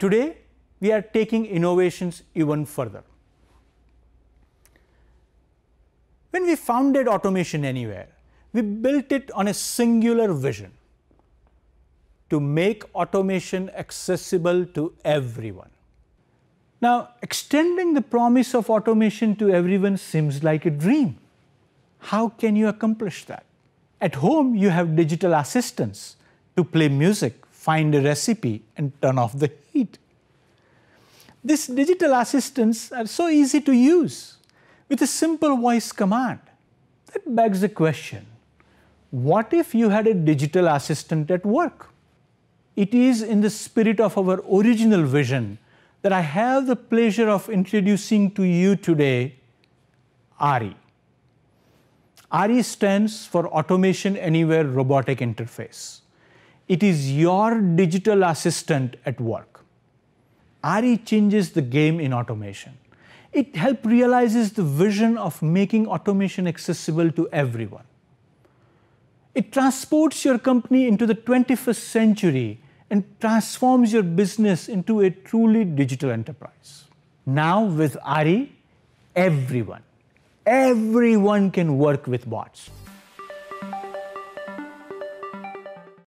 Today, we are taking innovations even further. When we founded Automation Anywhere, we built it on a singular vision to make automation accessible to everyone. Now, extending the promise of automation to everyone seems like a dream. How can you accomplish that? At home, you have digital assistants to play music, find a recipe and turn off the heat. These digital assistants are so easy to use with a simple voice command. That begs the question, what if you had a digital assistant at work? It is in the spirit of our original vision that I have the pleasure of introducing to you today ARI. ARI stands for Automation Anywhere Robotic Interface. It is your digital assistant at work. Ari changes the game in automation. It helps realizes the vision of making automation accessible to everyone. It transports your company into the 21st century and transforms your business into a truly digital enterprise. Now with Ari, everyone, everyone can work with bots.